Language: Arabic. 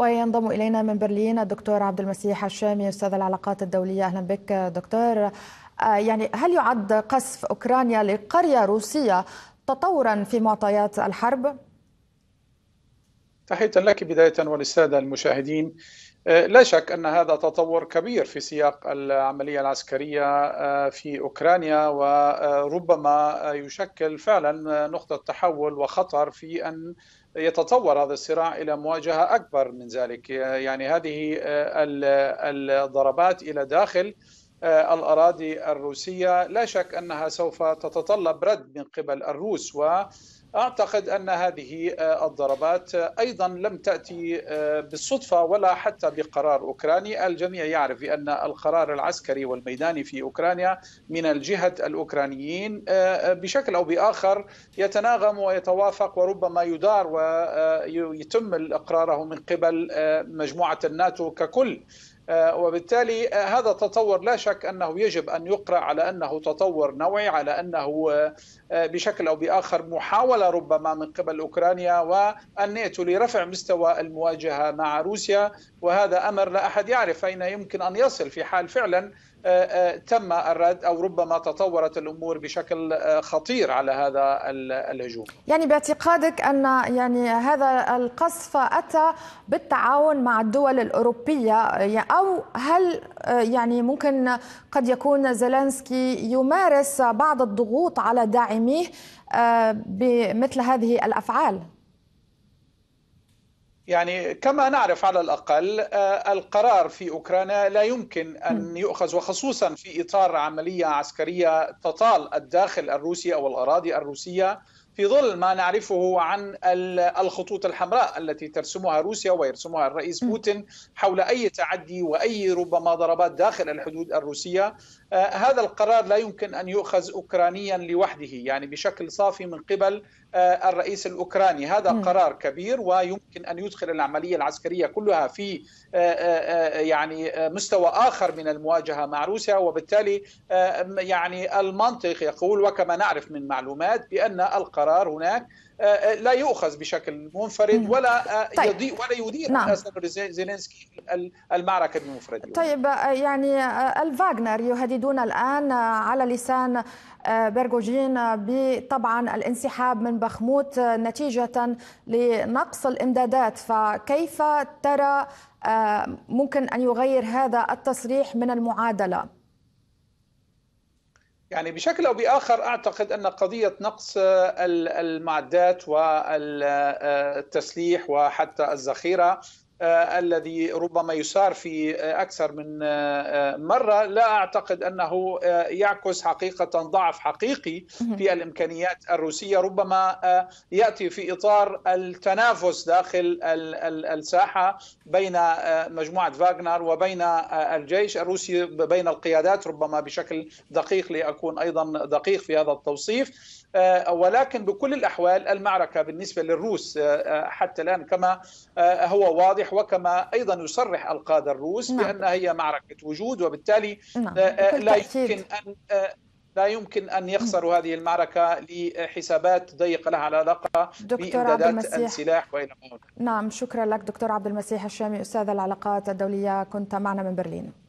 وينضم إلينا من برلين الدكتور عبد المسيح الشامي أستاذ العلاقات الدولية أهلا بك دكتور آه، يعني هل يعد قصف أوكرانيا لقرية روسية تطورا في معطيات الحرب؟ تحية لك بداية وللسادة المشاهدين آه، لا شك ان هذا تطور كبير في سياق العمليه العسكريه آه، في اوكرانيا وربما يشكل فعلا نقطه تحول وخطر في ان يتطور هذا الصراع الى مواجهه اكبر من ذلك يعني هذه آه، الضربات الى داخل آه، الاراضي الروسيه لا شك انها سوف تتطلب رد من قبل الروس و اعتقد ان هذه آه، الضربات آه، ايضا لم تاتي آه، بالصدفه ولا حتى بقرار اوكراني، الجميع يعرف بان القرار العسكري والميداني في اوكرانيا من الجهه الاوكرانيين بشكل او باخر يتناغم ويتوافق وربما يدار ويتم اقراره من قبل مجموعه الناتو ككل. آه، وبالتالي آه، هذا التطور لا شك انه يجب ان يقرا على انه تطور نوعي على انه آه، بشكل او باخر محاوله ربما من قبل اوكرانيا والناتو لرفع مستوى المواجهه مع روسيا وهذا امر لا احد يعرف اين يمكن ان يصل في حال فعلا تم الرد او ربما تطورت الامور بشكل خطير على هذا الهجوم. يعني باعتقادك ان يعني هذا القصف اتى بالتعاون مع الدول الاوروبيه يعني أو هل آه، يعني ممكن قد يكون زيلينسكي يمارس بعض الضغوط على داعميه آه، بمثل هذه الأفعال؟ يعني كما نعرف على الاقل آه، القرار في اوكرانيا لا يمكن ان يؤخذ وخصوصا في اطار عمليه عسكريه تطال الداخل الروسي او الاراضي الروسيه في ظل ما نعرفه عن الخطوط الحمراء التي ترسمها روسيا ويرسمها الرئيس بوتين حول اي تعدي واي ربما ضربات داخل الحدود الروسيه آه، هذا القرار لا يمكن ان يؤخذ اوكرانيا لوحده يعني بشكل صافي من قبل آه، الرئيس الاوكراني هذا قرار كبير ويمكن ان يدخل العمليه العسكريه كلها في آه، يعني مستوى اخر من المواجهه مع روسيا وبالتالي يعني المنطق يقول وكما نعرف من معلومات بان القرار القرار هناك آه، آه، لا يؤخذ بشكل منفرد ولا آه، طيب. يضيء ولا يدير نعم. زيلينسكي المعركه بمفرده طيب يعني الفاغنر يهددون الان على لسان برغوجين طبعا الانسحاب من بخموت نتيجه لنقص الامدادات فكيف ترى ممكن ان يغير هذا التصريح من المعادله يعني بشكل او باخر اعتقد ان قضيه نقص آه، المعدات والتسليح آه، آه، وحتى الذخيره آه، الذي ربما يسار في آه، اكثر من آه، مره لا اعتقد انه يعكس حقيقه ضعف حقيقي في الامكانيات الروسيه ربما ياتي في اطار التنافس داخل الساحه بين مجموعه فاغنر وبين الجيش الروسي بين القيادات ربما بشكل دقيق لاكون ايضا دقيق في هذا التوصيف ولكن بكل الاحوال المعركه بالنسبه للروس حتى الان كما هو واضح يصرح وكما أيضا يصرح القادة الروس نعم. بأنها هي معركة وجود وبالتالي نعم. آه، آه، لا يمكن أن آه، لا يمكن أن يخسروا هذه المعركة لحسابات ضيقة لها علاقة دكتور بإمدادات السلاح وإلى نعم شكرا لك دكتور عبد المسيح الشامي أستاذ العلاقات الدولية كنت معنا من برلين